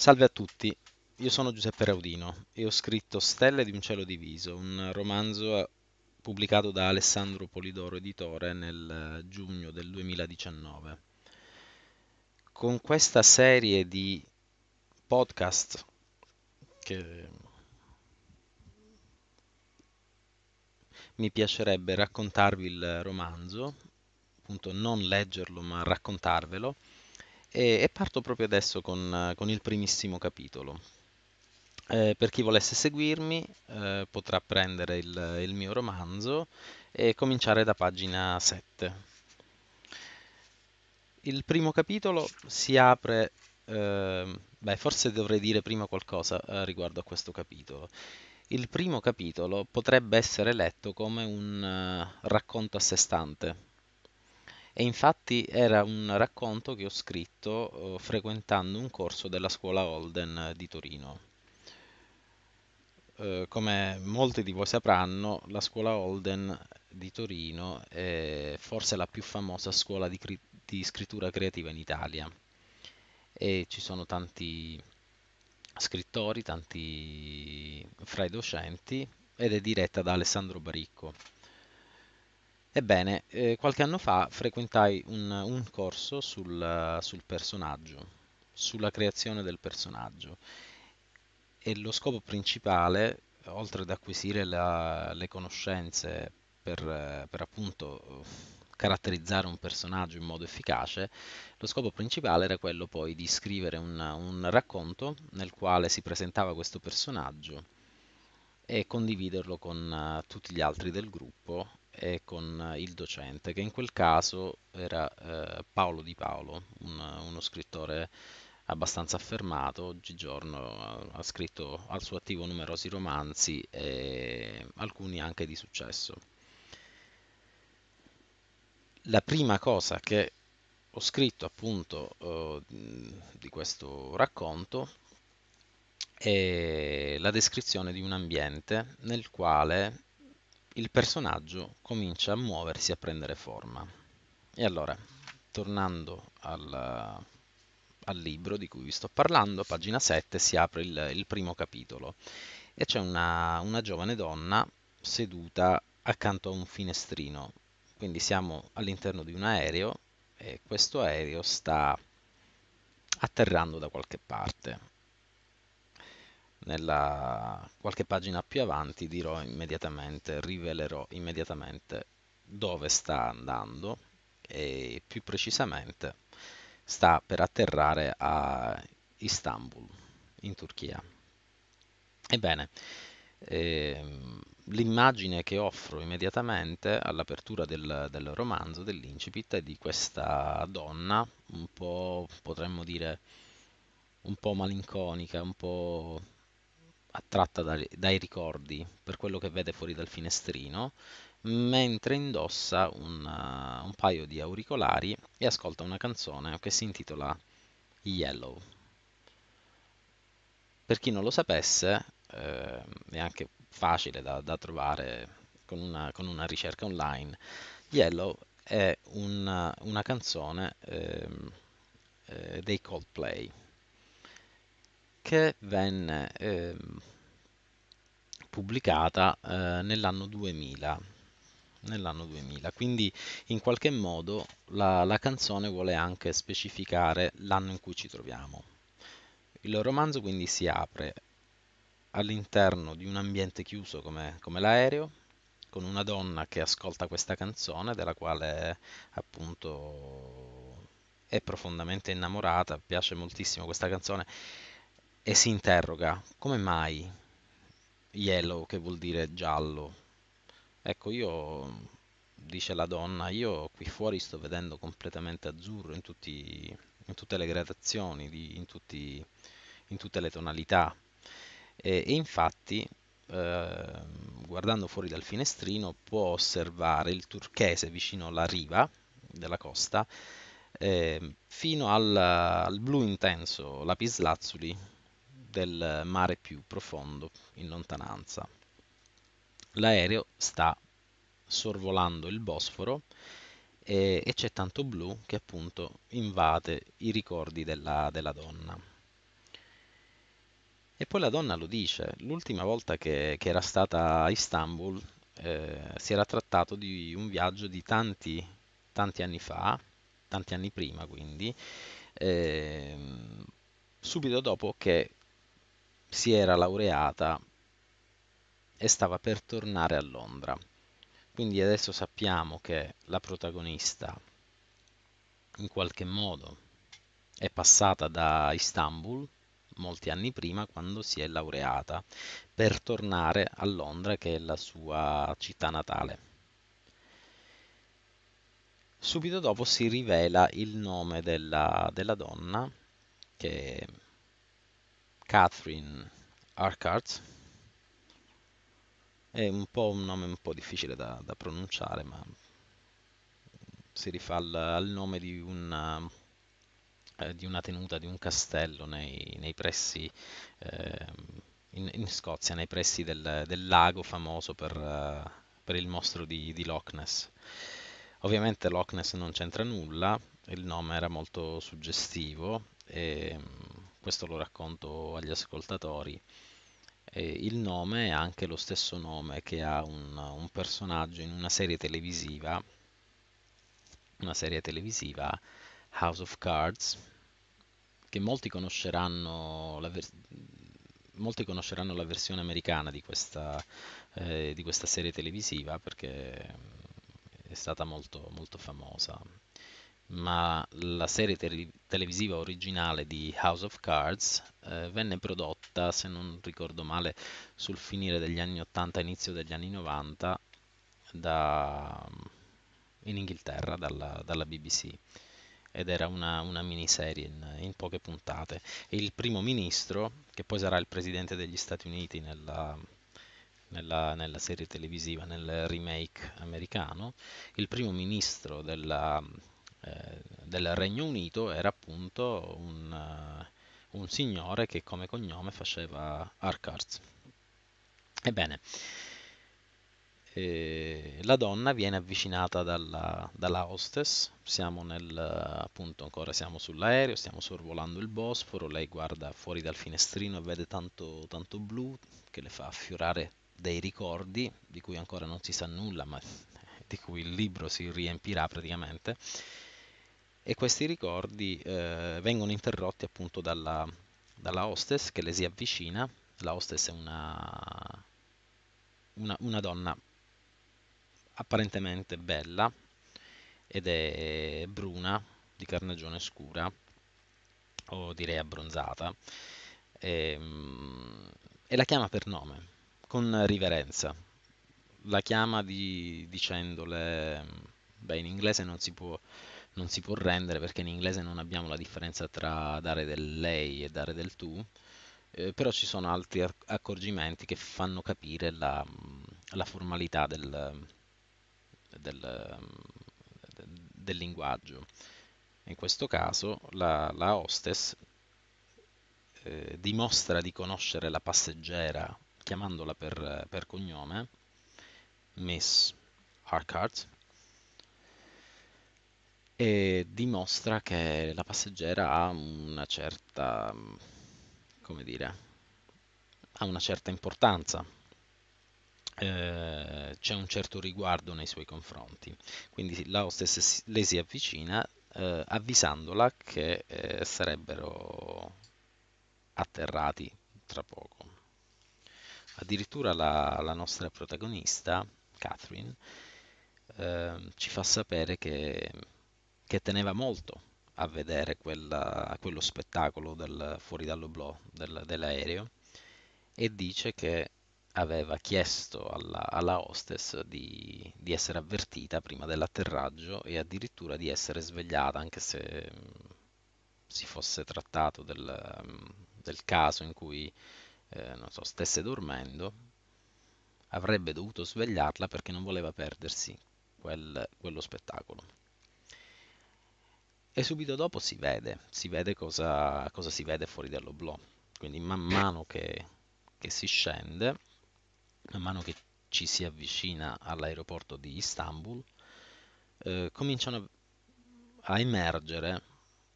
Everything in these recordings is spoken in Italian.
Salve a tutti, io sono Giuseppe Raudino e ho scritto Stelle di un cielo diviso, un romanzo eh, pubblicato da Alessandro Polidoro Editore nel eh, giugno del 2019. Con questa serie di podcast che mi piacerebbe raccontarvi il romanzo, appunto non leggerlo ma raccontarvelo, e, e parto proprio adesso con, con il primissimo capitolo. Eh, per chi volesse seguirmi eh, potrà prendere il, il, mio romanzo e cominciare da pagina 7. Il primo capitolo si apre, eh, beh forse dovrei dire prima qualcosa eh, riguardo a questo capitolo. Il primo capitolo potrebbe essere letto come un eh, racconto a sé stante, e infatti era un racconto che ho scritto eh, frequentando un corso della scuola Holden eh, di Torino. Eh, come molti di voi sapranno, la scuola Holden di Torino è forse la più famosa scuola di, cri- di scrittura creativa in Italia e ci sono tanti scrittori, tanti fra i docenti ed è diretta da Alessandro Baricco. Ebbene, ehm, qualche anno fa frequentai un un corso sul sul personaggio, sulla creazione del personaggio e lo scopo principale, oltre ad acquisire la le conoscenze per per appunto caratterizzare un personaggio in modo efficace, lo scopo principale era quello poi di scrivere un un racconto nel quale si presentava questo personaggio e condividerlo con eh, tutti gli altri del gruppo e con il docente, che in quel caso era eh, Paolo Di Paolo, un, uno scrittore abbastanza affermato, oggigiorno ha scritto al suo attivo numerosi romanzi e alcuni anche di successo. La prima cosa che ho scritto appunto eh, di questo racconto è la descrizione di un ambiente nel quale il personaggio comincia a muoversi, a prendere forma. E allora, tornando al, al libro di cui vi sto parlando, pagina 7 si apre il, il primo capitolo e c'è una, una giovane donna seduta accanto a un finestrino. Quindi siamo all'interno di un aereo e questo aereo sta atterrando da qualche parte nella qualche pagina più avanti dirò immediatamente, rivelerò immediatamente dove sta andando e più precisamente sta per atterrare a Istanbul, in Turchia. Ebbene, ehm, l'immagine che offro immediatamente all'apertura del, del, romanzo, dell'incipit, è di questa donna, un po', potremmo dire, un po' malinconica, un po' attratta dai, dai ricordi per quello che vede fuori dal finestrino, mentre indossa un, uh, un paio di auricolari e ascolta una canzone che si intitola Yellow. Per chi non lo sapesse, eh, è anche facile da, da trovare con una, con una, ricerca online, Yellow è una, una canzone eh, eh, dei Coldplay venne eh, pubblicata eh, nell'anno 2000, nell'anno 2000. Quindi in qualche modo la, la canzone vuole anche specificare l'anno in cui ci troviamo. Il romanzo quindi si apre all'interno di un ambiente chiuso come, come l'aereo, con una donna che ascolta questa canzone, della quale appunto è profondamente innamorata, piace moltissimo questa canzone e si interroga come mai yellow che vuol dire giallo. Ecco, io dice la donna, io qui fuori sto vedendo completamente azzurro in, tutti, in tutte le gradazioni, di, in, tutti, in, tutte le tonalità. E, e infatti, eh, guardando fuori dal finestrino, può osservare il turchese vicino alla riva della costa, eh, fino al, al blu intenso lapislazzuli del mare più profondo in lontananza. L'aereo sta sorvolando il Bosforo e, e c'è tanto blu che appunto invade i ricordi della, della donna. E poi la donna lo dice, l'ultima volta che, che era stata a Istanbul eh, si era trattato di un viaggio di tanti, tanti anni fa, tanti anni prima quindi, eh, subito dopo che si era laureata e stava per tornare a Londra. Quindi adesso sappiamo che la protagonista in qualche modo è passata da Istanbul molti anni prima quando si è laureata per tornare a Londra che è la sua città natale. Subito dopo si rivela il nome della, della donna che Catherine Urquhart. È un po' un nome un po' difficile da, da pronunciare, ma si rifà al, al nome di una, eh, di una, tenuta, di un castello nei, nei pressi, eh, in, in, Scozia, nei pressi del, del lago famoso per, uh, per, il mostro di, di Loch Ness. Ovviamente Loch Ness non c'entra nulla, il nome era molto suggestivo e ehm, questo lo racconto agli ascoltatori, eh, il nome è anche lo stesso nome che ha un, un personaggio in una serie televisiva, una serie televisiva House of Cards, che molti conosceranno la, ver- molti conosceranno la versione americana di questa, eh, di questa, serie televisiva perché è stata molto, molto famosa ma la serie te- televisiva originale di House of Cards eh, venne prodotta, se non ricordo male, sul finire degli anni 80, inizio degli anni 90 da, in Inghilterra dalla, dalla, BBC ed era una, una miniserie in, in, poche puntate. E il primo ministro, che poi sarà il presidente degli Stati Uniti nella, nella, nella, serie televisiva, nel remake americano, il primo ministro della eh, del Regno Unito era appunto un, eh, un, signore che come cognome faceva Arcards. Ebbene, eh, la donna viene avvicinata dalla, dalla hostess, siamo nel, appunto ancora siamo sull'aereo, stiamo sorvolando il Bosforo, lei guarda fuori dal finestrino e vede tanto, tanto blu che le fa affiorare dei ricordi di cui ancora non si sa nulla, ma di cui il libro si riempirà praticamente e questi ricordi eh, vengono interrotti appunto dalla, dalla, hostess che le si avvicina. La hostess è una, una, una donna apparentemente bella ed è bruna, di carnagione scura o direi abbronzata e, ehm, e la chiama per nome, con riverenza. La chiama di, dicendole, beh in inglese non si può non si può rendere perché in inglese non abbiamo la differenza tra dare del lei e dare del tu, eh, però ci sono altri accorgimenti che fanno capire la, mm, la formalità del, del, del, linguaggio. In questo caso la, la hostess eh, dimostra di conoscere la passeggera chiamandola per, per cognome, Miss Harcourt, e dimostra che la passeggera ha una certa, come dire, ha una certa importanza. Eh, c'è un certo riguardo nei suoi confronti, quindi la hostess le si avvicina eh, avvisandola che eh, sarebbero atterrati tra poco. Addirittura la, la nostra protagonista, Catherine, ehm, ci fa sapere che che teneva molto a vedere quella, quello spettacolo del, fuori dall'oblò del, dell'aereo e dice che aveva chiesto alla, alla hostess di, di, essere avvertita prima dell'atterraggio e addirittura di essere svegliata, anche se mm, si fosse trattato del, mm, del caso in cui eh, so, stesse dormendo, avrebbe dovuto svegliarla perché non voleva perdersi quel, quello spettacolo. E subito dopo si vede, si vede cosa, cosa si vede fuori dallo dall'oblò. Quindi man mano che, che si scende, man mano che ci si avvicina all'aeroporto di Istanbul, eh, cominciano a emergere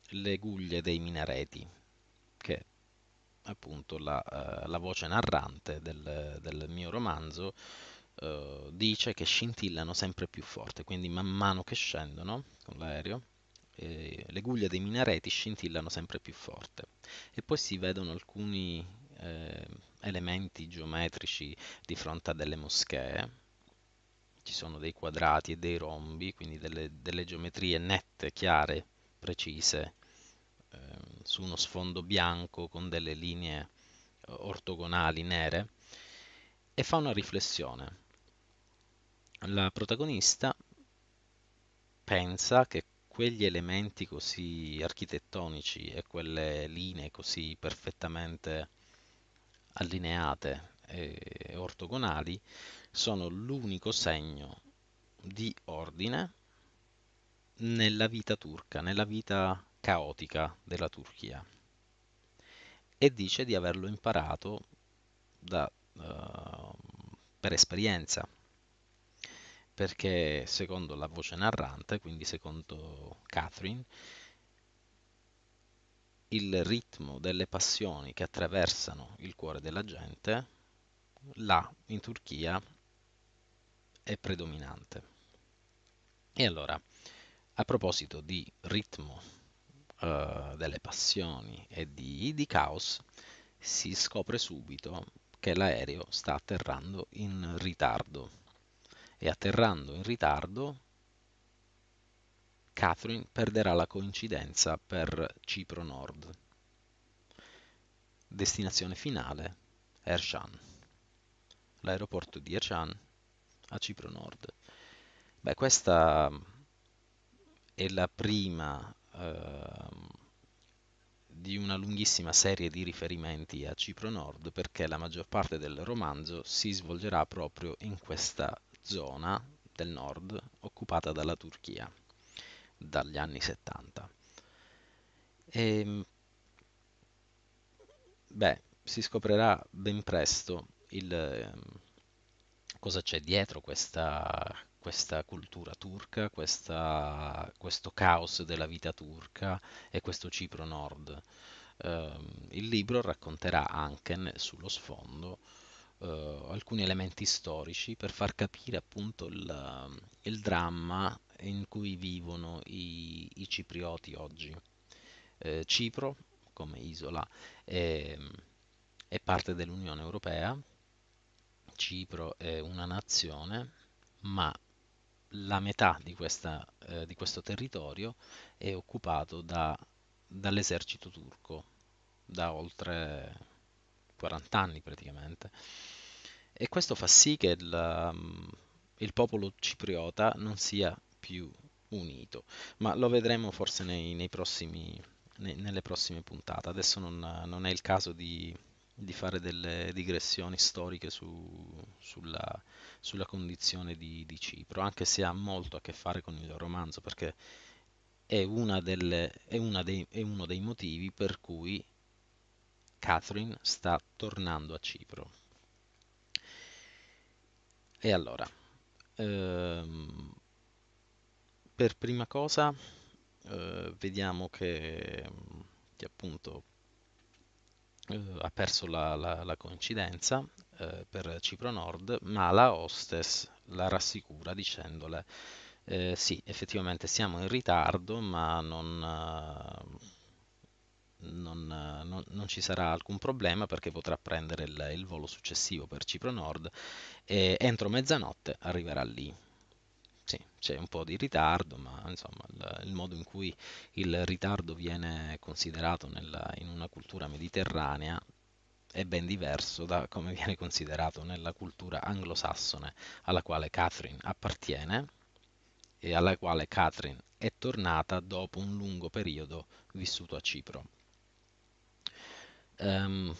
le guglie dei minareti, che appunto la, eh, la voce narrante del, del mio romanzo eh, dice che scintillano sempre più forte, quindi man mano che scendono con l'aereo le guglie dei minareti scintillano sempre più forte e poi si vedono alcuni eh, elementi geometrici di fronte a delle moschee ci sono dei quadrati e dei rombi quindi delle, delle geometrie nette, chiare, precise eh, su uno sfondo bianco con delle linee ortogonali nere e fa una riflessione la protagonista pensa che quegli elementi così architettonici e quelle linee così perfettamente allineate e ortogonali sono l'unico segno di ordine nella vita turca, nella vita caotica della Turchia. E dice di averlo imparato da, uh, per esperienza, perché secondo la voce narrante, quindi secondo Catherine, il ritmo delle passioni che attraversano il cuore della gente, là in Turchia, è predominante. E allora, a proposito di ritmo uh, delle passioni e di, di caos, si scopre subito che l'aereo sta atterrando in ritardo e atterrando in ritardo Catherine perderà la coincidenza per Cipro Nord. Destinazione finale Ershan. L'aeroporto di Ershan a Cipro Nord. Beh, questa mm, è la prima eh, di una lunghissima serie di riferimenti a Cipro Nord perché la maggior parte del romanzo si svolgerà proprio in questa zona del nord occupata dalla Turchia dagli anni 70. E, ehm, beh, si scoprirà ben presto il, ehm, cosa c'è dietro questa, questa cultura turca, questa, questo caos della vita turca e questo Cipro Nord. Eh, il libro racconterà anche sullo sfondo eh, alcuni elementi storici per far capire appunto il, il dramma in cui vivono i, i ciprioti oggi. Eh, Cipro, come isola, è, è parte dell'Unione Europea, Cipro è una nazione, ma la metà di, questa, eh, di questo territorio è occupato da, dall'esercito turco da oltre 40 anni praticamente. E questo fa sì che il, um, il popolo cipriota non sia più unito, ma lo vedremo forse nei, nei prossimi, nei, nelle prossime puntate. Adesso non, non è il caso di, di, fare delle digressioni storiche su, sulla, sulla, condizione di, di Cipro, anche se ha molto a che fare con il romanzo, perché è, delle, è, dei, è, uno dei motivi per cui Catherine sta tornando a Cipro. E allora, ehm, per prima cosa eh, vediamo che, che appunto eh, ha perso la, la, la coincidenza eh, per Cipro Nord, ma la hostess la rassicura dicendole eh, sì, effettivamente siamo in ritardo, ma non eh, non, eh, non, non, ci sarà alcun problema perché potrà prendere il, il volo successivo per Cipro Nord e entro mezzanotte arriverà lì. Sì, c'è un po' di ritardo, ma insomma il, il modo in cui il ritardo viene considerato nella, in una cultura mediterranea è ben diverso da come viene considerato nella cultura anglosassone alla quale Catherine appartiene e alla quale Catherine è tornata dopo un lungo periodo vissuto a Cipro. Ehm,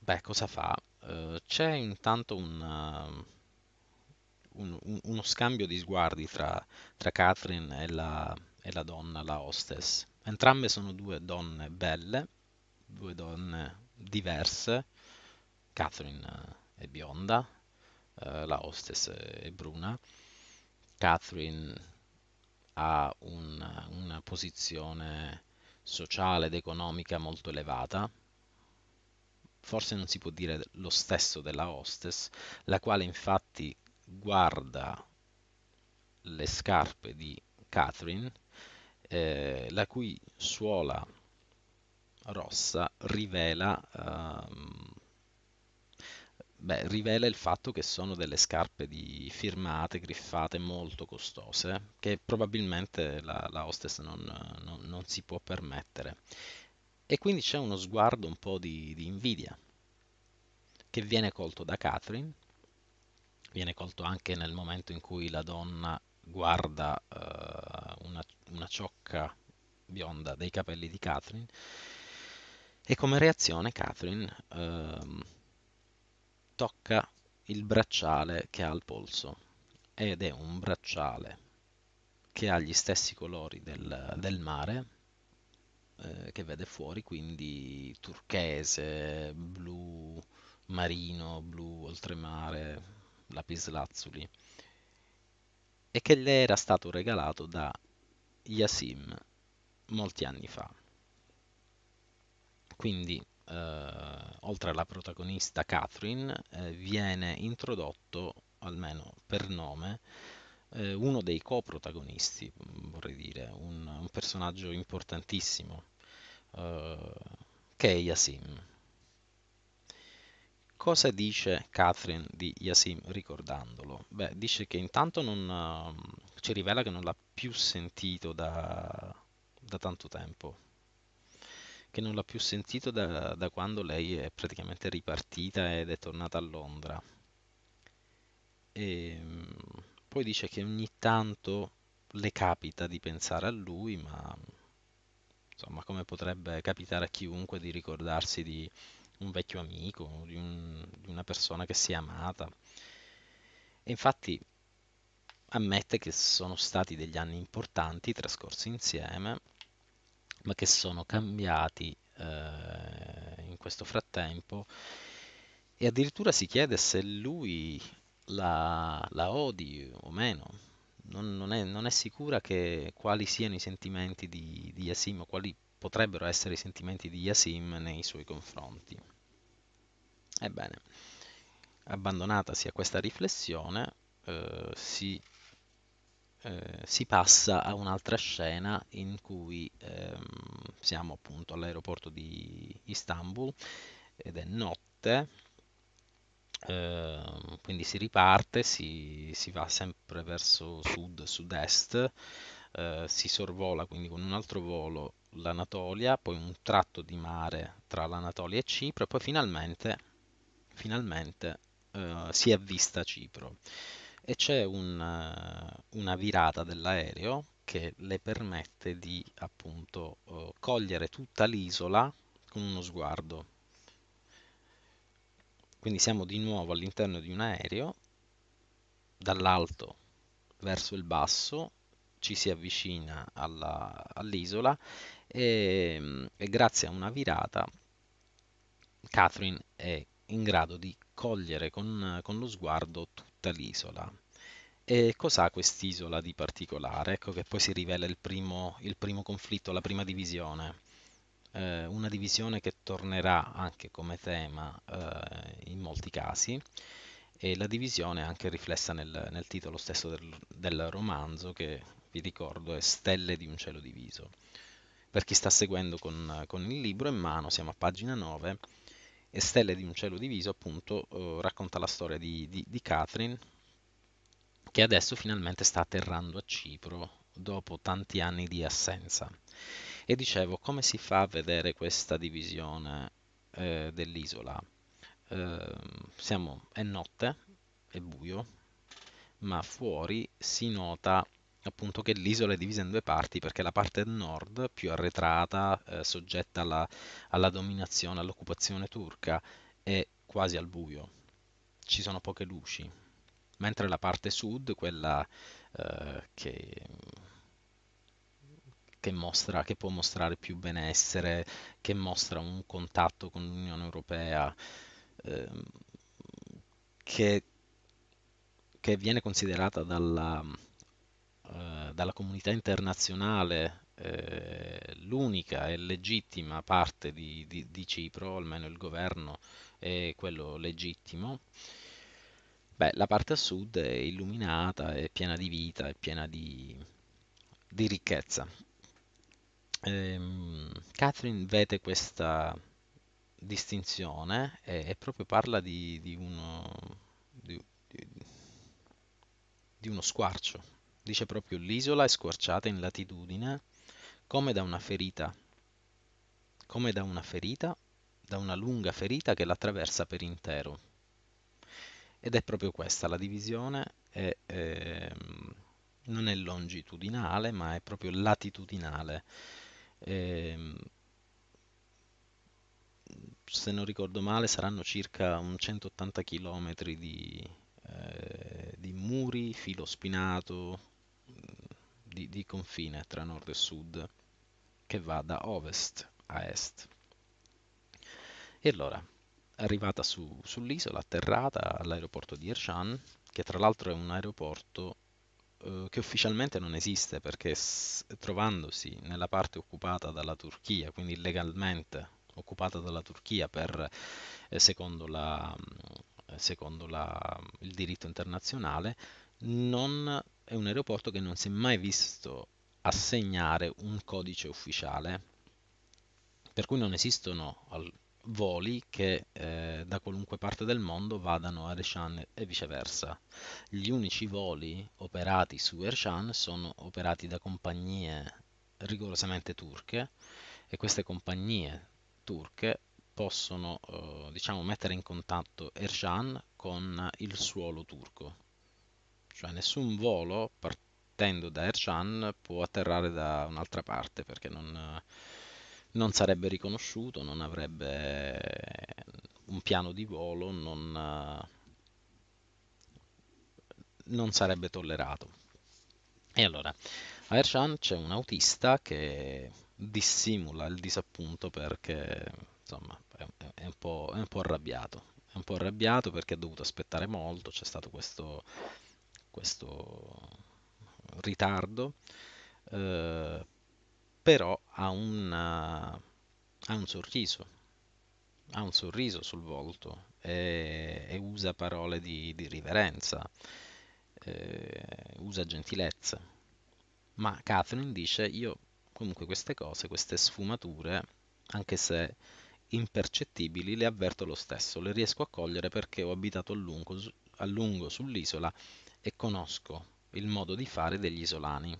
beh, cosa fa? Eh, c'è intanto un, um, un- un- uno scambio di sguardi tra, tra Catherine e la, e la donna, la hostess. Entrambe sono due donne belle, due donne diverse. Catherine eh, è bionda, eh, la hostess è è bruna. Catherine ha un- una posizione sociale ed economica molto elevata, forse non si può dire lo stesso della hostess, la quale infatti guarda le scarpe di Catherine, eh, la cui suola rossa rivela, ehm, beh, rivela il fatto che sono delle scarpe di firmate, griffate, molto costose, che probabilmente la, la hostess non, non, non si può permettere. E quindi c'è uno sguardo un po' di, di invidia che viene colto da Catherine, viene colto anche nel momento in cui la donna guarda uh, una, una ciocca bionda dei capelli di Catherine e come reazione Catherine uh, tocca il bracciale che ha al polso ed è un bracciale che ha gli stessi colori del, del mare eh, che vede fuori, quindi turchese, blu marino, blu oltremare, lapislazzuli, e che le era stato regalato da Yasim molti anni fa. Quindi, eh, oltre alla protagonista Catherine, eh, viene introdotto, almeno per nome, eh, uno dei coprotagonisti, vorrei dire, un, un personaggio importantissimo eh, che è Yasim. Cosa dice Catherine di Yasim ricordandolo? Beh, dice che intanto non, ehm, ci rivela che non l'ha più sentito da, da tanto tempo, che non l'ha più sentito da, da, quando lei è praticamente ripartita ed è tornata a Londra. E, ehm, poi dice che ogni tanto le capita di pensare a lui, ma insomma, come potrebbe capitare a chiunque di ricordarsi di un vecchio amico, di, un, di una persona che si è amata. E infatti ammette che sono stati degli anni importanti trascorsi insieme, ma che sono cambiati eh, in questo frattempo e addirittura si chiede se lui la, la odi o meno non, non, è, non è, sicura che quali siano i sentimenti di, di Yasim o quali potrebbero essere i sentimenti di Yasim nei suoi confronti. Ebbene, abbandonatasi a questa riflessione, eh, si, eh, si, passa a un'altra scena in cui ehm, siamo appunto all'aeroporto di Istanbul ed è notte Ehm, quindi si riparte, si, si, va sempre verso sud, sud-est, uh, si sorvola quindi con un altro volo l'Anatolia, poi un tratto di mare tra l'Anatolia e Cipro e poi finalmente, finalmente uh, si avvista Cipro e c'è un, eh, una virata dell'aereo che le permette di appunto cogliere tutta l'isola con uno sguardo quindi siamo di nuovo all'interno di un aereo, dall'alto verso il basso, ci si avvicina all'isola all e, e grazie a una virata Catherine è in grado di cogliere con, con lo sguardo tutta l'isola. E cos'ha quest'isola di particolare? Ecco che poi si rivela il primo, il primo conflitto, la prima divisione eh, una divisione che tornerà anche come tema eh, in molti casi e la divisione è anche riflessa nel, nel titolo stesso del, del, romanzo che vi ricordo è Stelle di un cielo diviso. Per chi sta seguendo con, con il libro in mano siamo a pagina 9 e Stelle di un cielo diviso appunto eh, racconta la storia di, di, di Catherine che adesso finalmente sta atterrando a Cipro dopo tanti anni di assenza e dicevo, come si fa a vedere questa divisione eh, dell'isola? Eh, siamo, è notte, è buio, ma fuori si nota appunto che l'isola è divisa in due parti perché la parte nord più arretrata, eh, soggetta alla, alla dominazione, all'occupazione turca, è quasi al buio, ci sono poche luci, mentre la parte sud, quella eh, che che, mostra, che può mostrare più benessere, che mostra un contatto con l'Unione Europea, ehm, che, che, viene considerata dalla, eh, dalla comunità internazionale eh, l'unica e legittima parte di, di, di, Cipro, almeno il governo è quello legittimo. Beh, la parte a sud è illuminata, è piena di vita, è piena di, di ricchezza ehm, Catherine vede questa distinzione e, e proprio parla di, di, uno, di, di uno squarcio. Dice proprio l'isola è squarciata in latitudine come da una ferita, come da una ferita, da una lunga ferita che l'attraversa per intero. Ed è proprio questa la divisione, è, eh, non è longitudinale ma è proprio latitudinale eh, se non ricordo male saranno circa 180 km di, eh, di muri, filo spinato, mm, di, di confine tra nord e sud, che va da ovest a est. E allora, arrivata su, sull'isola, atterrata all'aeroporto di Ershan, che tra l'altro è un aeroporto eh, che ufficialmente non esiste perché s- trovandosi nella parte occupata dalla Turchia, quindi legalmente occupata dalla Turchia per, eh, secondo, la, mm, secondo la, il diritto internazionale, non, è un aeroporto che non si è mai visto assegnare un codice ufficiale, per cui non esistono al- voli che eh, da qualunque parte del mondo vadano a Ershan e viceversa. Gli unici voli operati su Ershan sono operati da compagnie rigorosamente turche e queste compagnie turche possono eh, diciamo mettere in contatto Ershan con il suolo turco. Cioè nessun volo partendo da Ershan può atterrare da un'altra parte perché non non sarebbe riconosciuto, non avrebbe eh, un piano di volo, non, eh, non sarebbe tollerato. E allora, a Ershan c'è un autista che dissimula il disappunto perché insomma è, un po', è un po' arrabbiato. È un po' arrabbiato perché ha dovuto aspettare molto, c'è stato questo, questo ritardo. Eh, però ha un, eh, ha un sorriso, ha un sorriso sul volto e, e usa parole di, di riverenza, eh, usa gentilezza. Ma Catherine dice io comunque queste cose, queste sfumature, anche se impercettibili, le avverto lo stesso, le riesco a cogliere perché ho abitato a lungo, a lungo sull'isola e conosco il modo di fare degli isolani.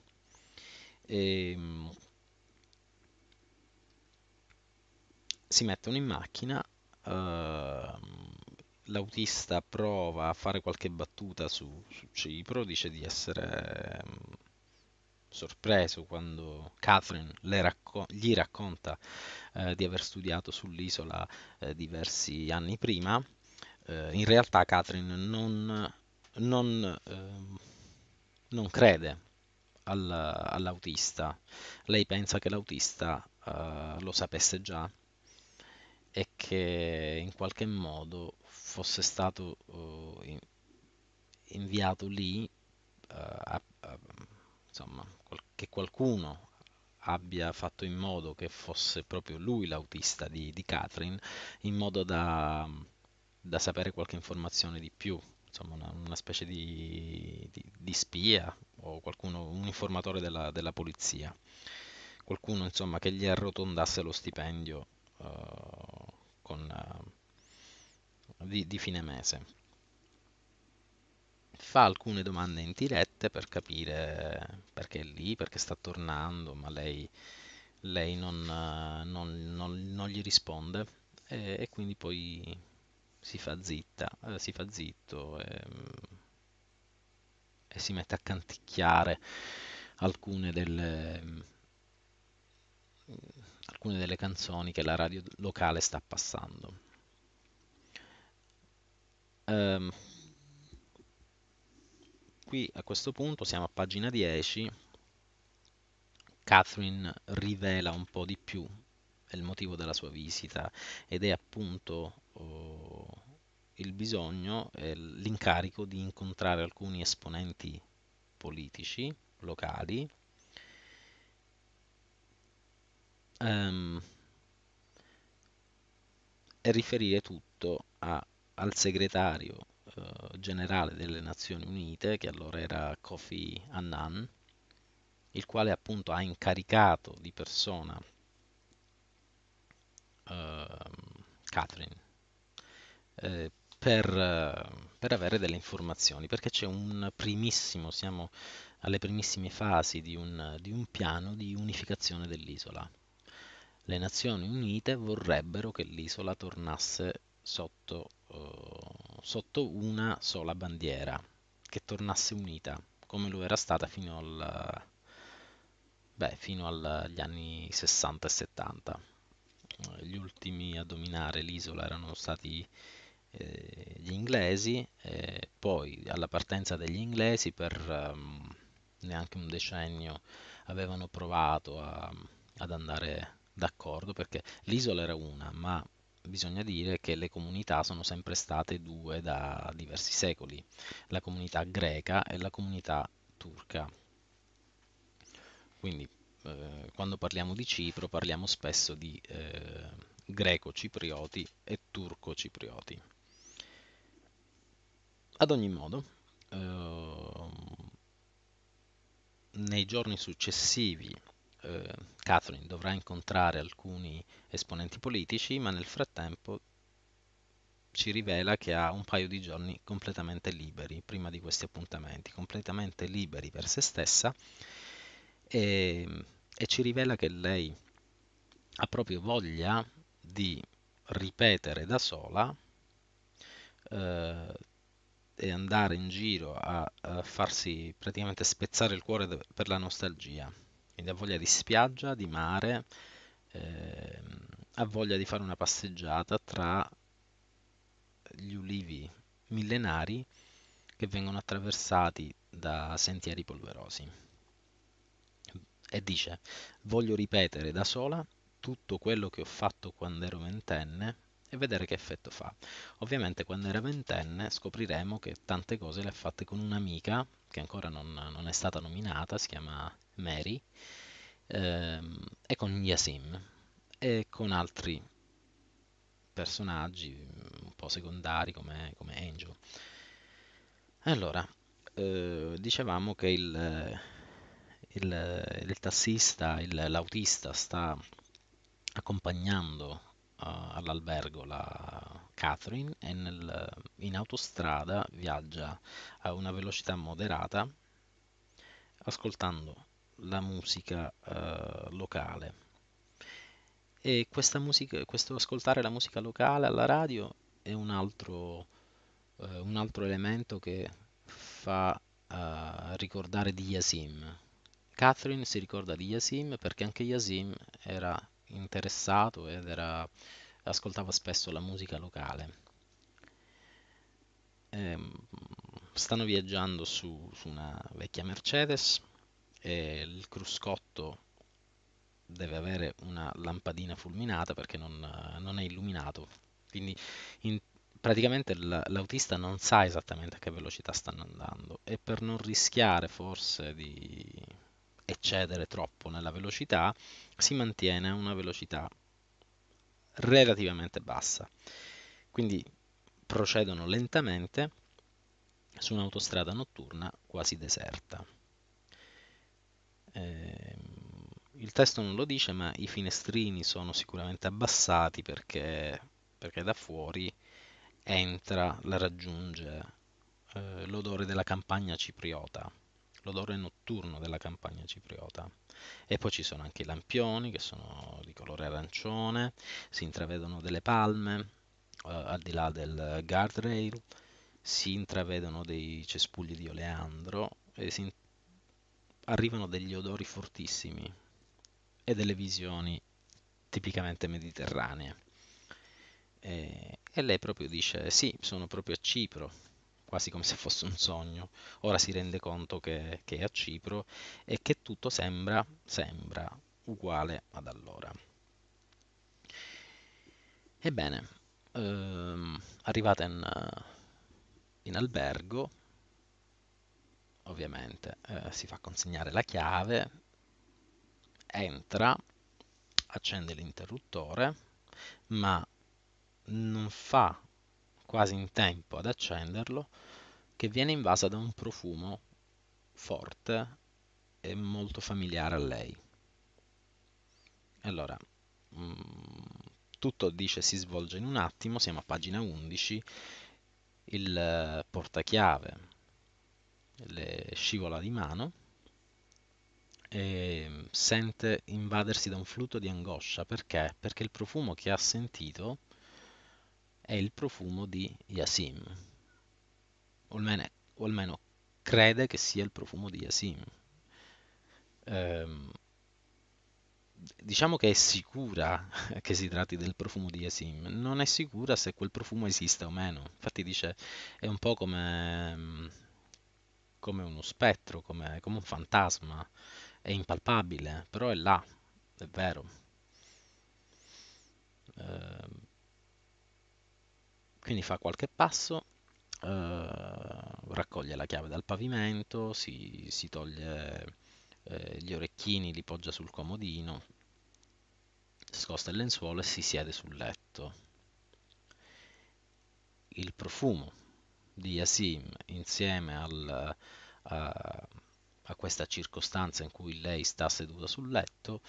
E, ehm, si mettono in macchina, ehm, l'autista prova a fare qualche battuta su, su Cipro, dice di essere ehm, sorpreso quando Catherine racco- gli racconta eh, di aver studiato sull'isola eh, diversi anni prima. Eh, in realtà Catherine non, non, ehm, non crede all'autista, lei pensa che l'autista eh, lo sapesse già e che in qualche modo fosse stato uh, inviato lì, uh, a, a, insomma, qual, che qualcuno abbia fatto in modo che fosse proprio lui l'autista di, di Catherine, in modo da, da sapere qualche informazione di più, insomma una, una specie di, di, di, spia o qualcuno, un informatore della, della polizia, qualcuno insomma che gli arrotondasse lo stipendio uh, di, di fine mese. Fa alcune domande in dirette per capire perché è lì, perché sta tornando, ma lei, lei non, eh, non, non, non, gli risponde e, e, quindi poi si fa zitta, eh, si fa zitto e, ehm, e, si mette a canticchiare alcune delle, alcune delle canzoni che la radio locale sta passando ehm, qui a questo punto siamo a pagina 10, Catherine rivela un po' di più il motivo della sua visita ed è appunto oh, il bisogno, l'incarico di incontrare alcuni esponenti politici locali. Um, e riferire tutto a al segretario eh, generale delle Nazioni Unite, che allora era Kofi Annan, il quale appunto ha incaricato di persona eh, Catherine eh, per, eh, per, avere delle informazioni, perché c'è un primissimo, siamo alle primissime fasi di un, di un piano di unificazione dell'isola. Le Nazioni Unite vorrebbero che l'isola tornasse sotto, eh, sotto una sola bandiera che tornasse unita come lo era stata fino, al, beh, fino agli anni 60 e 70. Eh, gli ultimi a dominare l'isola erano stati eh, gli inglesi, eh, poi alla partenza degli inglesi per ehm, neanche un decennio avevano provato a, ad andare d'accordo perché l'isola era una, ma Bisogna dire che le comunità sono sempre state due da diversi secoli, la comunità greca e la comunità turca. Quindi eh, quando parliamo di Cipro parliamo spesso di eh, greco-ciprioti e turco-ciprioti. Ad ogni modo, eh, nei giorni successivi eh, Kathleen dovrà incontrare alcuni esponenti politici, ma nel frattempo ci rivela che ha un paio di giorni completamente liberi prima di questi appuntamenti, completamente liberi per se stessa e, e ci rivela che lei ha proprio voglia di ripetere da sola eh, e andare in giro a, a farsi praticamente spezzare il cuore per la nostalgia quindi ha voglia di spiaggia, di mare, eh, ha voglia di fare una passeggiata tra gli ulivi millenari che vengono attraversati da sentieri polverosi. E dice, voglio ripetere da sola tutto quello che ho fatto quando ero ventenne e vedere che effetto fa. Ovviamente quando era ventenne scopriremo che tante cose le ha fatte con un'amica che ancora non, non, è stata nominata, si chiama Mary, ehm, e con Yasim e con altri personaggi mm, un po' secondari come, come Angel. Allora, eh, dicevamo che il, il, il tassista, l'autista sta accompagnando eh, all'albergo la Catherine e nel, eh, in autostrada viaggia a una velocità moderata ascoltando la musica eh, locale. E musica, questo ascoltare la musica locale alla radio è un altro, eh, un altro elemento che fa eh, ricordare di Yasim. Catherine si ricorda di Yasim perché anche Yasim era interessato ed era, ascoltava spesso la musica locale. E, ehm, stanno viaggiando su, su una vecchia Mercedes e il cruscotto deve avere una lampadina fulminata perché non, non è illuminato. Quindi in, praticamente l'autista non sa esattamente a che velocità stanno andando e per non rischiare forse di eccedere troppo nella velocità, si mantiene a una velocità relativamente bassa. Quindi procedono lentamente su un'autostrada notturna quasi deserta. Eh, il testo non lo dice, ma i finestrini sono sicuramente abbassati perché, perché da fuori entra, la raggiunge eh, l'odore della campagna cipriota l'odore notturno della campagna cipriota. E poi ci sono anche i lampioni che sono di colore arancione, si intravedono delle palme eh, al di là del guardrail, si intravedono dei cespugli di oleandro e si arrivano degli odori fortissimi e delle visioni tipicamente mediterranee. E, e lei proprio dice: Sì, sono proprio a Cipro quasi come se fosse un sogno. Ora si rende conto che, che è a Cipro e che tutto sembra, sembra uguale ad allora. Ebbene, ehm, arrivata in, in, albergo, ovviamente eh, si fa consegnare la chiave, entra, accende l'interruttore, ma non fa quasi in tempo ad accenderlo, che viene invasa da un profumo forte e molto familiare a lei. Allora, mm, tutto dice si svolge in un attimo, siamo a pagina 11, il portachiave le scivola di mano e sente invadersi da un flutto di angoscia perché? Perché il profumo che ha sentito è il profumo di Yasim. O almeno, o almeno crede che sia il profumo di Yasim. Ehm, diciamo che è sicura che si tratti del profumo di Yasim, non è sicura se quel profumo esista o meno. Infatti dice è un po' come, come uno spettro, come, come un fantasma, è impalpabile, però è là, è vero. Ehm, quindi fa qualche passo, eh, raccoglie la chiave dal pavimento, si, si toglie eh, gli orecchini, li poggia sul comodino, scosta il lenzuolo e si siede sul letto. Il profumo di Yasim insieme al, a, a questa circostanza in cui lei sta seduta sul letto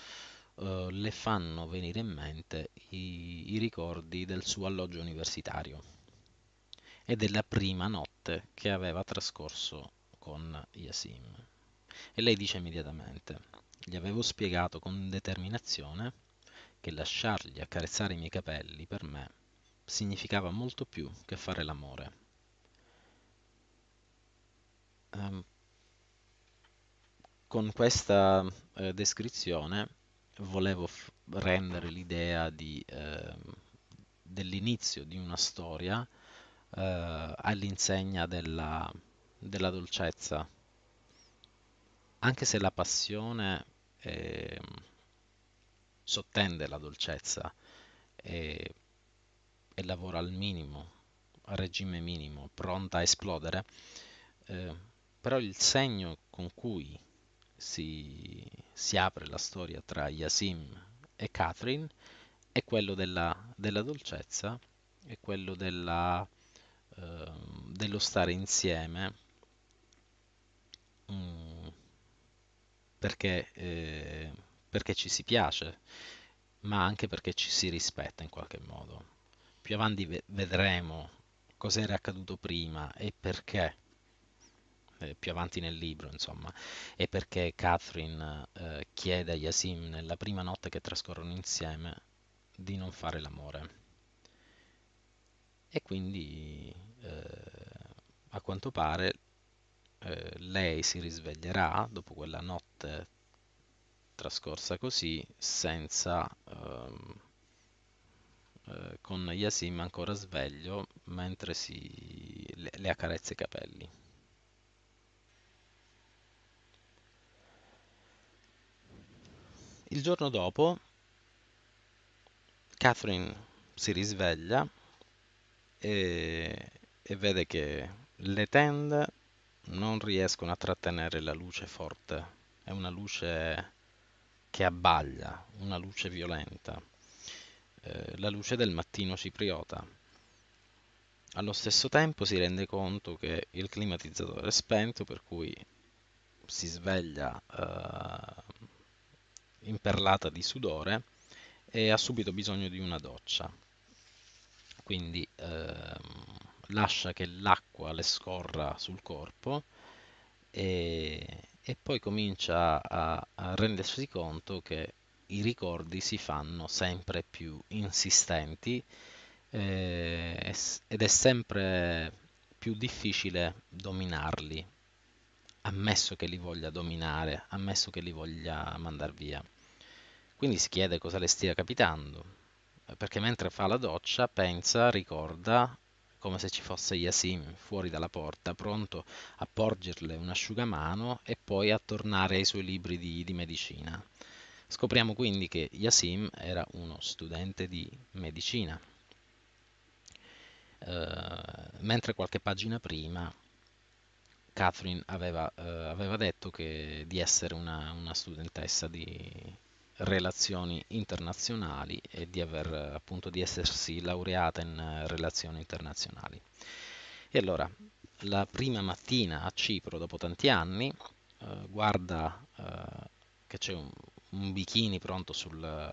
eh, le fanno venire in mente i, i ricordi del suo alloggio universitario e della prima notte che aveva trascorso con Yasim. E lei dice immediatamente, gli avevo spiegato con determinazione che lasciargli accarezzare i miei capelli per me significava molto più che fare l'amore. Um, con questa eh, descrizione volevo f- rendere l'idea di, eh, dell'inizio di una storia eh, all'insegna della, della, dolcezza, anche se la passione eh, sottende la dolcezza e, e, lavora al minimo, a regime minimo, pronta a esplodere, eh, però il segno con cui si, si apre la storia tra Yasim e Catherine è quello della, della dolcezza, è quello della, eh, dello stare insieme, mm, perché, eh, perché ci si piace, ma anche perché ci si rispetta in qualche modo. Più avanti ve- vedremo era accaduto prima e perché eh, più avanti nel libro, insomma, e perché Catherine eh, chiede a Yasim nella prima notte che trascorrono insieme di non fare l'amore. E quindi, eh, a quanto pare, eh, lei si risveglierà dopo quella notte trascorsa così, senza... Ehm, con Yasim ancora sveglio mentre si, le, le accarezza i capelli. Il giorno dopo Catherine si risveglia e, e vede che le tende non riescono a trattenere la luce forte, è una luce che abbaglia, una luce violenta, eh, la luce del mattino cipriota. Allo stesso tempo si rende conto che il climatizzatore è spento, per cui si sveglia eh, imperlata di sudore e ha subito bisogno di una doccia. Quindi ehm, lascia che l'acqua le scorra sul corpo e, e poi comincia a, a, rendersi conto che i ricordi si fanno sempre più insistenti eh, ed è sempre più difficile dominarli, ammesso che li voglia dominare, ammesso che li voglia mandare via. Quindi si chiede cosa le stia capitando, perché mentre fa la doccia pensa, ricorda, come se ci fosse Yasim fuori dalla porta, pronto a porgerle un asciugamano e poi a tornare ai suoi libri di, di medicina. Scopriamo quindi che Yasim era uno studente di medicina. Eh, mentre qualche pagina prima Catherine aveva, eh, aveva detto che, di essere una, una studentessa di, relazioni internazionali e di, aver, appunto, di essersi laureata in eh, relazioni internazionali. E allora, la prima mattina a Cipro, dopo tanti anni, eh, guarda eh, che c'è un, un bikini pronto sul,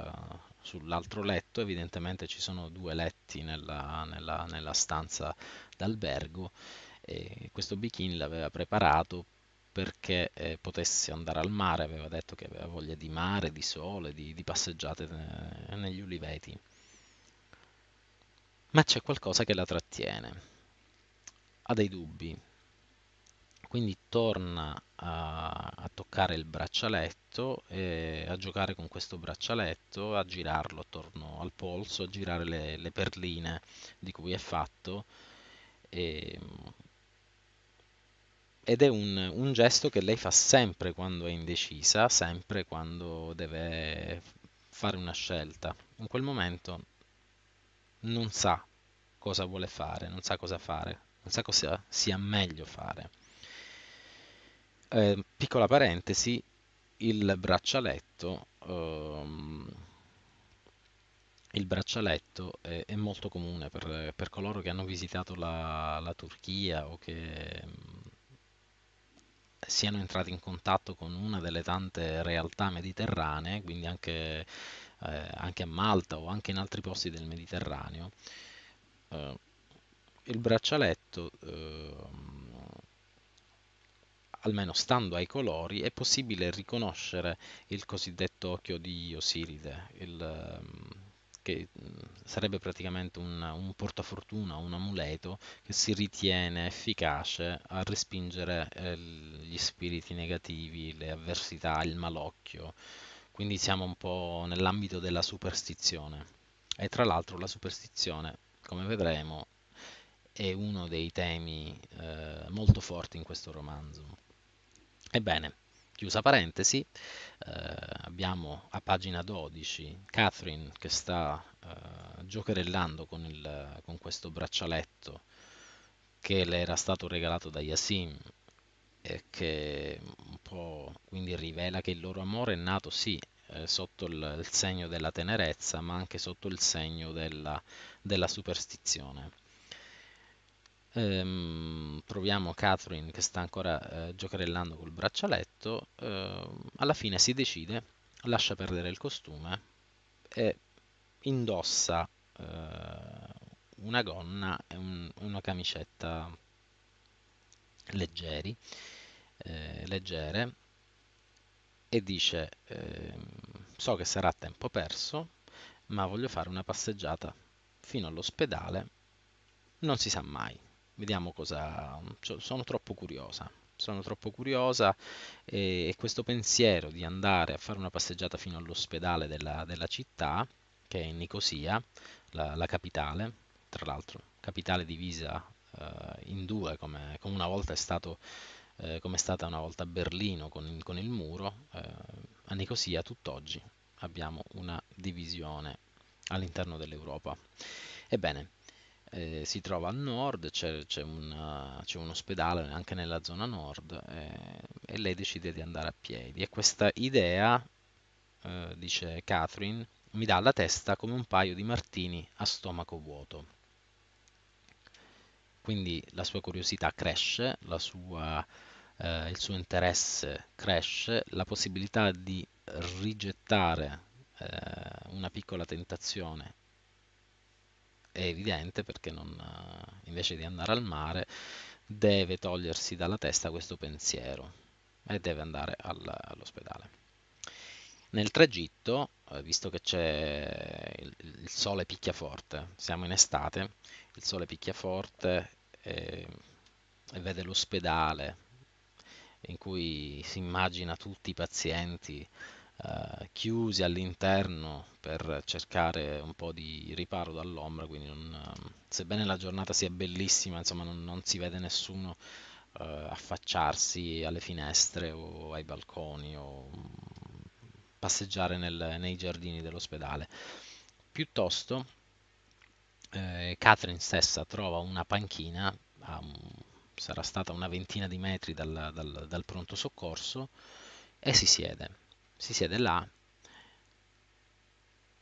sull'altro letto, evidentemente ci sono due letti nella, nella, nella stanza d'albergo e questo bikini l'aveva preparato perché eh, potesse andare al mare, aveva detto che aveva voglia di mare, di sole, di, di passeggiate ne, eh, negli uliveti. Ma c'è qualcosa che la trattiene, ha dei dubbi, quindi torna a, a, toccare il braccialetto, a giocare con questo braccialetto, a girarlo attorno al polso, a girare le, le perline di cui è fatto. E, ed è un, un, gesto che lei fa sempre quando è indecisa, sempre quando deve fare una scelta. In quel momento non sa cosa vuole fare, non sa cosa fare, non sa cosa sia meglio fare. Eh, piccola parentesi, il braccialetto, ehm, il braccialetto è, è, molto comune per, per, coloro che hanno visitato la, la Turchia o che siano entrati in contatto con una delle tante realtà mediterranee, quindi anche, eh, anche a Malta o anche in altri posti del Mediterraneo, eh, il braccialetto, eh, almeno stando ai colori, è possibile riconoscere il cosiddetto occhio di Osiride, il, ehm, che sarebbe praticamente un, un portafortuna, un amuleto che si ritiene efficace a respingere eh, gli spiriti negativi, le avversità, il malocchio. Quindi siamo un po' nell'ambito della superstizione. E tra l'altro la superstizione, come vedremo, è uno dei temi eh, molto forti in questo romanzo. Ebbene, Chiusa parentesi, eh, abbiamo a pagina 12 Catherine che sta eh, giocherellando con, il, con, questo braccialetto che le era stato regalato da Yasim e che un po' quindi rivela che il loro amore è nato sì eh, sotto il, il, segno della tenerezza ma anche sotto il segno della, della superstizione. Ehm, troviamo Catherine che sta ancora eh, giocherellando col braccialetto. Ehm, alla fine si decide, lascia perdere il costume e indossa eh, una gonna e un, una camicetta leggeri, eh, leggere e dice eh, so che sarà tempo perso ma voglio fare una passeggiata fino all'ospedale non si sa mai Vediamo cosa... sono troppo curiosa sono troppo curiosa e, e, questo pensiero di andare a fare una passeggiata fino all'ospedale della, della città, che è in Nicosia, la, la capitale, tra l'altro capitale divisa eh, in due, come, come, una volta è stato eh, come è stata una volta Berlino con, con il muro, eh, a Nicosia tutt'oggi abbiamo una divisione all'interno dell'Europa. Ebbene, eh, si trova a nord, c'è, c'è, una, c'è, un ospedale anche nella zona nord eh, e lei decide di andare a piedi e questa idea, eh, dice Catherine, mi dà alla testa come un paio di martini a stomaco vuoto. Quindi la sua curiosità cresce, sua, eh, il suo interesse cresce, la possibilità di rigettare eh, una piccola tentazione è evidente perché non, eh, invece di andare al mare deve togliersi dalla testa questo pensiero e deve andare al, all'ospedale. Nel tragitto, eh, visto che c'è il, il, sole picchia forte, siamo in estate, il sole picchia forte e, eh, e vede l'ospedale in cui si immagina tutti i pazienti eh, chiusi all'interno per cercare un po' di riparo dall'ombra, quindi non, ehm, sebbene la giornata sia bellissima, insomma non, non si vede nessuno eh, affacciarsi alle finestre o ai balconi o mm, passeggiare nel, nei giardini dell'ospedale. Piuttosto eh, Catherine stessa trova una panchina a sarà stata una ventina di metri dal, dal, dal, pronto soccorso e si siede si siede là, uh,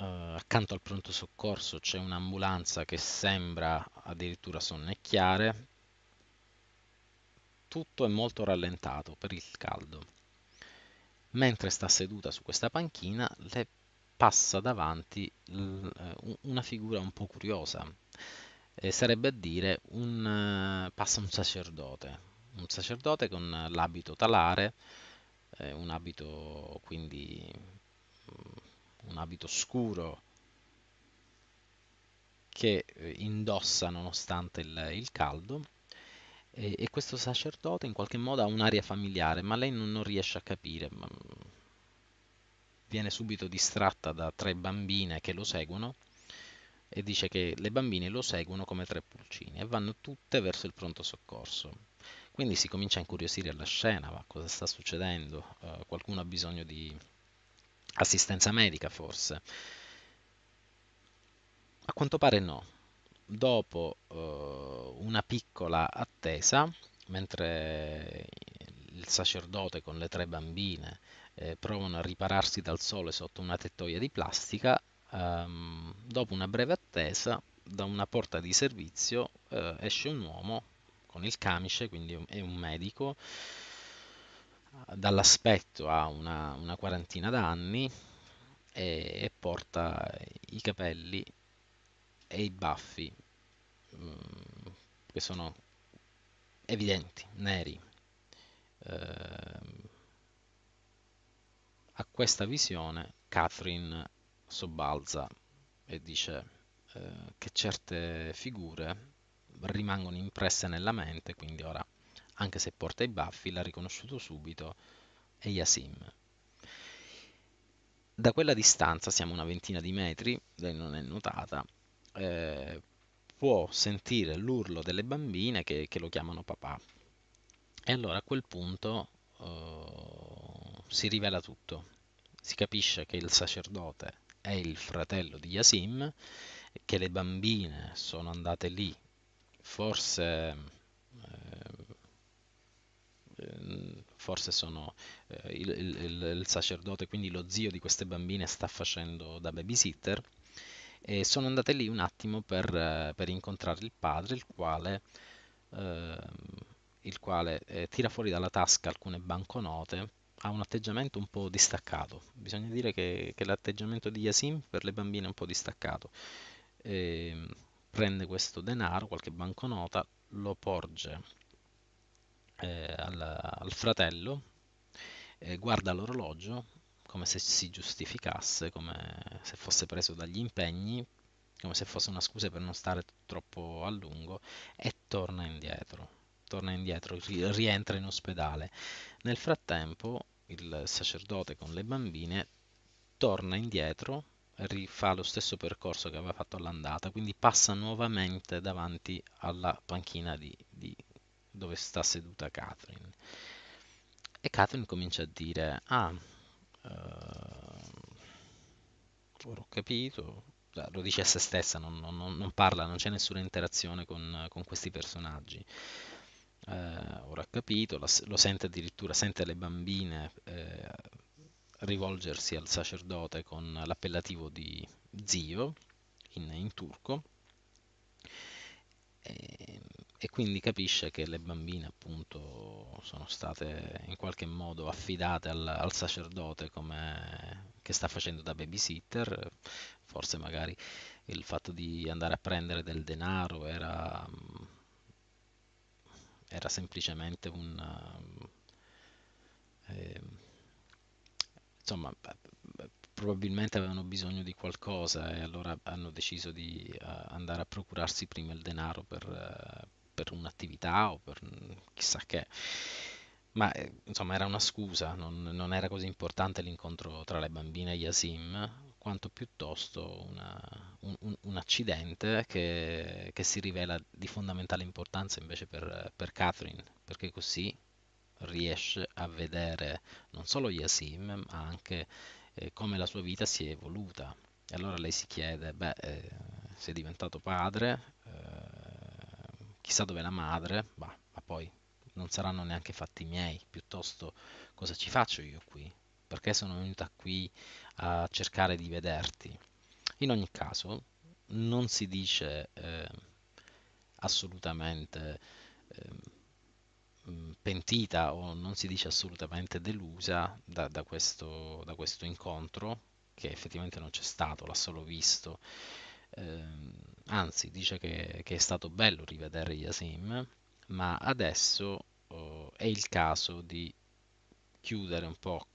accanto al pronto soccorso c'è un'ambulanza che sembra addirittura sonnecchiare, tutto è molto rallentato per il caldo. Mentre sta seduta su questa panchina le passa davanti eh, una figura un po' curiosa, eh, sarebbe a dire un, eh, passa un sacerdote, un sacerdote con l'abito talare, eh, un abito quindi mm, un abito scuro che eh, indossa nonostante il, il caldo e, e, questo sacerdote in qualche modo ha un'aria familiare ma lei non, non riesce a capire mm, viene subito distratta da tre bambine che lo seguono e dice che le bambine lo seguono come tre pulcini e vanno tutte verso il pronto soccorso quindi si comincia a incuriosire la scena, ma cosa sta succedendo? Eh, qualcuno ha bisogno di assistenza medica forse? A quanto pare no. Dopo eh, una piccola attesa, mentre il sacerdote con le tre bambine eh, provano a ripararsi dal sole sotto una tettoia di plastica, ehm, dopo una breve attesa da una porta di servizio eh, esce un uomo con il camice, quindi è un medico, dall'aspetto ha una, una quarantina d'anni e, e, porta i capelli e i baffi mm, che sono evidenti, neri. Eh, a questa visione Catherine sobbalza e dice eh, che certe figure rimangono impresse nella mente, quindi ora, anche se porta i baffi, l'ha riconosciuto subito, è Yasim. Da quella distanza, siamo una ventina di metri, lei non è notata, eh, può sentire l'urlo delle bambine che, che, lo chiamano papà. E allora a quel punto eh, si rivela tutto. Si capisce che il sacerdote è il fratello di Yasim, che le bambine sono andate lì forse, ehm, forse sono eh, il, il, il sacerdote, quindi lo zio di queste bambine sta facendo da babysitter e sono andate lì un attimo per, eh, per incontrare il padre, il quale, eh, il quale eh, tira fuori dalla tasca alcune banconote, ha un atteggiamento un po' distaccato. Bisogna dire che, che l'atteggiamento di Yasim per le bambine è un po' distaccato. E, ehm, prende questo denaro, qualche banconota, lo porge eh, al, al, fratello, eh, guarda l'orologio come se si giustificasse, come se fosse preso dagli impegni, come se fosse una scusa per non stare troppo a lungo, e torna indietro. Torna indietro, rientra in ospedale. Nel frattempo il sacerdote con le bambine torna indietro rifà lo stesso percorso che aveva fatto all'andata, quindi passa nuovamente davanti alla panchina di, di dove sta seduta Catherine. E Catherine comincia a dire, ah, ehm, ora ho capito, cioè, lo dice a se stessa, non, non, non parla, non c'è nessuna interazione con, con questi personaggi. Eh, ora ha capito, lo, lo, sente addirittura, sente le bambine eh, rivolgersi al sacerdote con l'appellativo di zio in, in turco e, e, quindi capisce che le bambine appunto sono state in qualche modo affidate al, al sacerdote come, che sta facendo da babysitter, forse magari il fatto di andare a prendere del denaro era, era semplicemente un... Eh, insomma eh, eh, probabilmente avevano bisogno di qualcosa e allora hanno deciso di eh, andare a procurarsi prima il denaro per, per un'attività o per chissà che. Ma insomma era una scusa, non, non era così importante l'incontro tra le bambine e Yasim, quanto piuttosto una, un, un, accidente che, che, si rivela di fondamentale importanza invece per, per Catherine, perché così riesce a vedere non solo Yasim, ma anche eh, come la sua vita si è evoluta. E allora lei si chiede, beh, eh, sei diventato padre, eh, chissà dove la madre, bah, ma poi non saranno neanche fatti miei, piuttosto cosa ci faccio io qui? Perché sono venuta qui a cercare di vederti? In ogni caso, non si dice eh, assolutamente ehm, Mm, pentita o non si dice assolutamente delusa da, da, questo, da questo, incontro, che effettivamente non c'è stato, l'ha solo visto. Eh, anzi, dice che, che, è stato bello rivedere Yasim, ma adesso oh, è il caso di chiudere un po'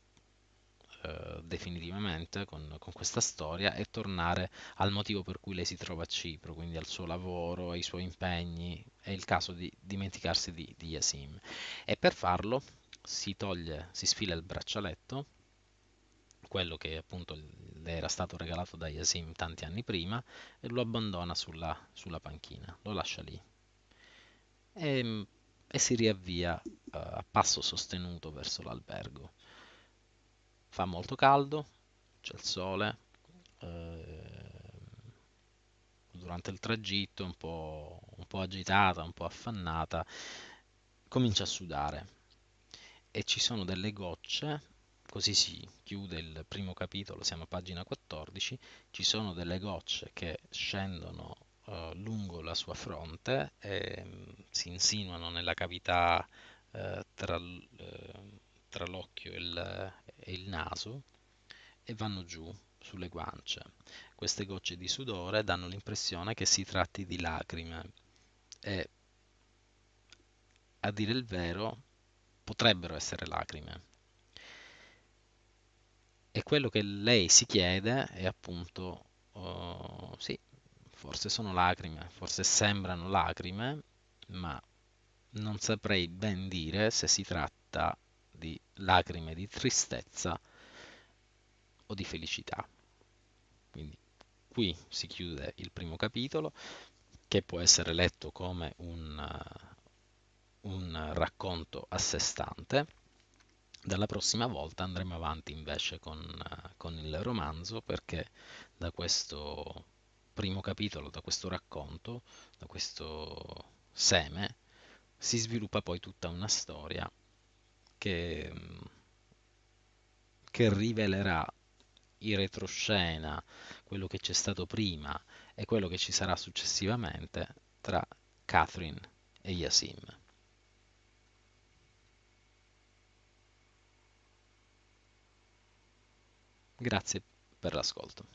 eh, definitivamente con, con questa storia e tornare al motivo per cui lei si trova a Cipro, quindi al suo lavoro, ai suoi impegni, è il caso di dimenticarsi di, di Yasim. E per farlo si toglie, si sfila il braccialetto, quello che appunto le era stato regalato da Yasim tanti anni prima, e lo abbandona sulla, sulla panchina, lo lascia lì. E, ehm, e si riavvia uh, a passo sostenuto verso l'albergo. Fa molto caldo, c'è il sole, uh, durante il tragitto, un po', un po' agitata, un po' affannata, comincia a sudare e ci sono delle gocce così si chiude il primo capitolo, siamo a pagina 14, ci sono delle gocce che scendono eh, lungo la sua fronte e mh, mm, si insinuano nella cavità eh, tra, eh, tra l'occhio e il, e il naso e vanno giù sulle guance. Queste gocce di sudore danno l'impressione che si tratti di lacrime e, a dire il vero, potrebbero essere lacrime. E quello che lei si chiede è appunto, oh, sì, forse sono lacrime, forse sembrano lacrime, ma non saprei ben dire se si tratta di lacrime di tristezza o di felicità qui si chiude il primo capitolo che può essere letto come un, eh, un racconto a sé stante. Dalla prossima volta andremo avanti invece con, eh, con il romanzo perché da questo primo capitolo, da questo racconto, da questo seme, si sviluppa poi tutta una storia che, mm, che rivelerà i retroscena quello che c'è stato prima e quello che ci sarà successivamente tra Catherine e Yasim. Grazie per l'ascolto.